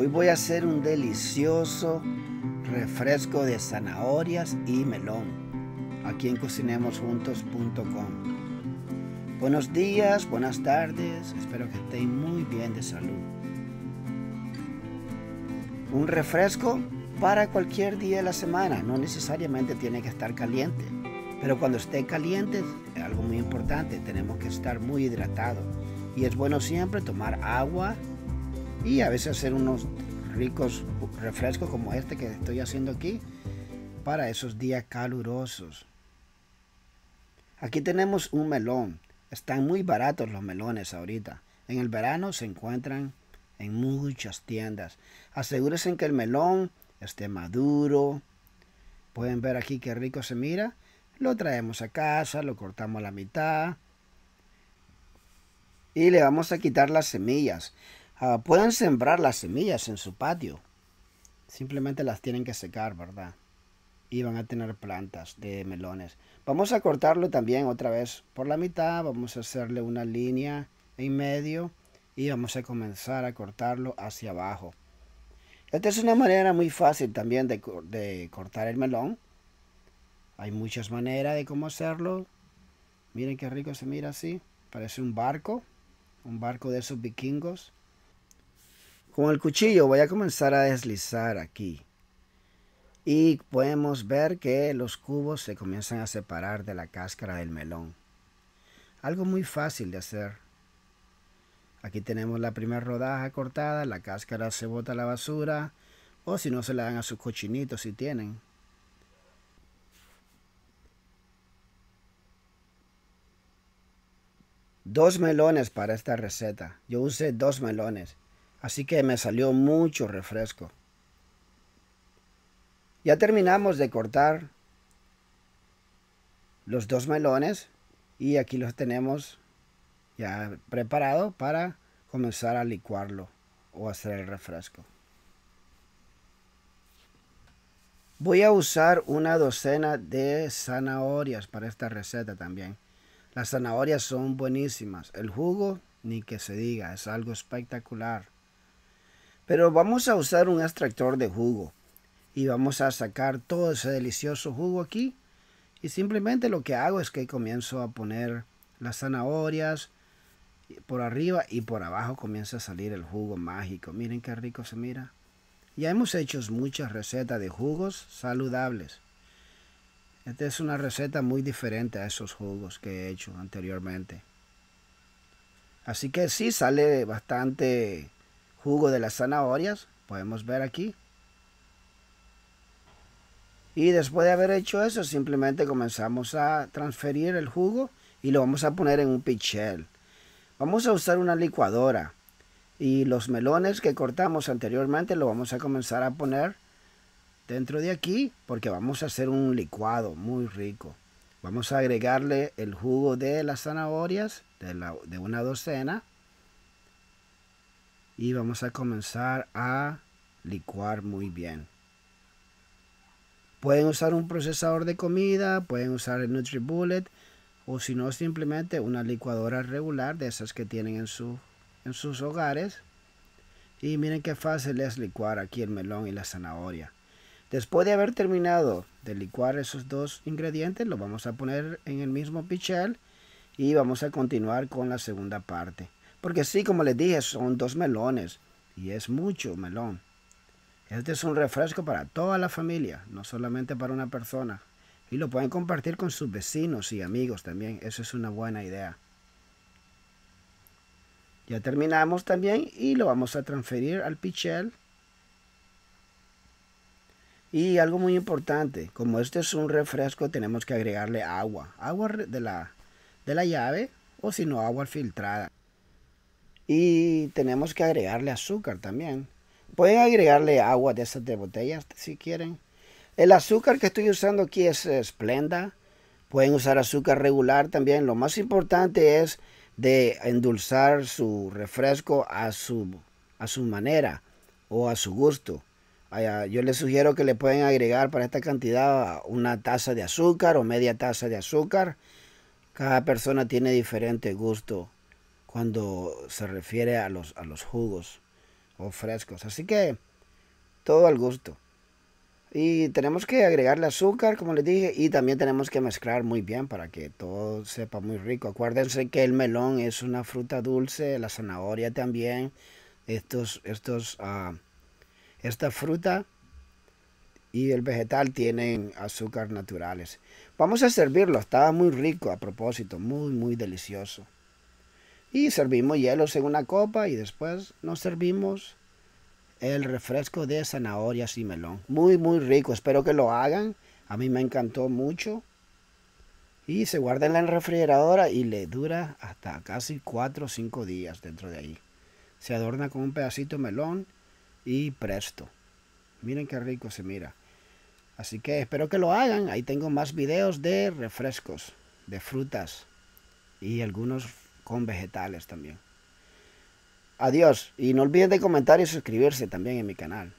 Hoy voy a hacer un delicioso refresco de zanahorias y melón. Aquí en cocinemosjuntos.com. Buenos días, buenas tardes. Espero que estén muy bien de salud. Un refresco para cualquier día de la semana. No necesariamente tiene que estar caliente. Pero cuando esté caliente, es algo muy importante, tenemos que estar muy hidratados. Y es bueno siempre tomar agua y a veces hacer unos ricos refrescos como este que estoy haciendo aquí para esos días calurosos. Aquí tenemos un melón. Están muy baratos los melones ahorita. En el verano se encuentran en muchas tiendas. Asegúrense que el melón esté maduro. Pueden ver aquí qué rico se mira. Lo traemos a casa, lo cortamos a la mitad. Y le vamos a quitar las semillas. Ah, pueden sembrar las semillas en su patio. Simplemente las tienen que secar, ¿verdad? Y van a tener plantas de melones. Vamos a cortarlo también otra vez por la mitad. Vamos a hacerle una línea en medio. Y vamos a comenzar a cortarlo hacia abajo. Esta es una manera muy fácil también de, de cortar el melón. Hay muchas maneras de cómo hacerlo. Miren qué rico se mira así. Parece un barco. Un barco de esos vikingos. Con el cuchillo voy a comenzar a deslizar aquí. Y podemos ver que los cubos se comienzan a separar de la cáscara del melón. Algo muy fácil de hacer. Aquí tenemos la primera rodaja cortada, la cáscara se bota a la basura o si no se la dan a sus cochinitos si tienen. Dos melones para esta receta. Yo usé dos melones. Así que me salió mucho refresco. Ya terminamos de cortar los dos melones y aquí los tenemos ya preparados para comenzar a licuarlo o hacer el refresco. Voy a usar una docena de zanahorias para esta receta también. Las zanahorias son buenísimas. El jugo, ni que se diga, es algo espectacular. Pero vamos a usar un extractor de jugo y vamos a sacar todo ese delicioso jugo aquí. Y simplemente lo que hago es que comienzo a poner las zanahorias por arriba y por abajo comienza a salir el jugo mágico. Miren qué rico se mira. Ya hemos hecho muchas recetas de jugos saludables. Esta es una receta muy diferente a esos jugos que he hecho anteriormente. Así que sí sale bastante jugo de las zanahorias, podemos ver aquí. Y después de haber hecho eso, simplemente comenzamos a transferir el jugo y lo vamos a poner en un pichel. Vamos a usar una licuadora y los melones que cortamos anteriormente lo vamos a comenzar a poner dentro de aquí porque vamos a hacer un licuado muy rico. Vamos a agregarle el jugo de las zanahorias de, de una docena y vamos a comenzar a licuar muy bien. Pueden usar un procesador de comida, pueden usar el NutriBullet o si no simplemente una licuadora regular de esas que tienen en, en sus hogares. Y miren qué fácil es licuar aquí el melón y la zanahoria. Después de haber terminado de licuar esos dos ingredientes, lo vamos a poner en el mismo pichel y vamos a continuar con la segunda parte. Porque sí, como les dije, son dos melones y es mucho melón. Este es un refresco para toda la familia, no solamente para una persona. Y lo pueden compartir con sus vecinos y amigos también. Eso es una buena idea. Ya terminamos también y lo vamos a transferir al pichel. Y algo muy importante, como este es un refresco, tenemos que agregarle agua. Agua de la, de la llave o si no, agua filtrada. Y tenemos que agregarle azúcar también. Pueden agregarle agua de esas de botellas si quieren. El azúcar que estoy usando aquí es esplenda. Pueden usar azúcar regular también. Lo más importante es de endulzar su refresco a su, a su manera o a su gusto. Ah, yo les sugiero que le pueden agregar para esta cantidad una taza de azúcar o media taza de azúcar. Cada persona tiene diferente gusto cuando se refiere a los, a los jugos o frescos. Así que todo al gusto. Y tenemos que agregarle azúcar, como les dije, y también tenemos que mezclar muy bien para que todo sepa muy rico. Acuérdense que el melón es una fruta dulce, la zanahoria también. Estos, estos, ah, esta fruta y el vegetal tienen azúcar naturales. Vamos a servirlo, estaba muy rico a propósito, muy, muy delicioso. Y servimos hielos en una copa y después nos servimos el refresco de zanahorias y melón. Muy, muy rico. Espero que lo hagan. A mí me encantó mucho. Y se guarda en la refrigeradora y le dura hasta casi 4 o 5 días dentro de ahí. Se adorna con un pedacito de melón y presto. Miren qué rico se mira. Así que espero que lo hagan. Ahí tengo más videos de refrescos, de frutas y algunos con vegetales también. Adiós y no olviden de comentar y suscribirse también en mi canal.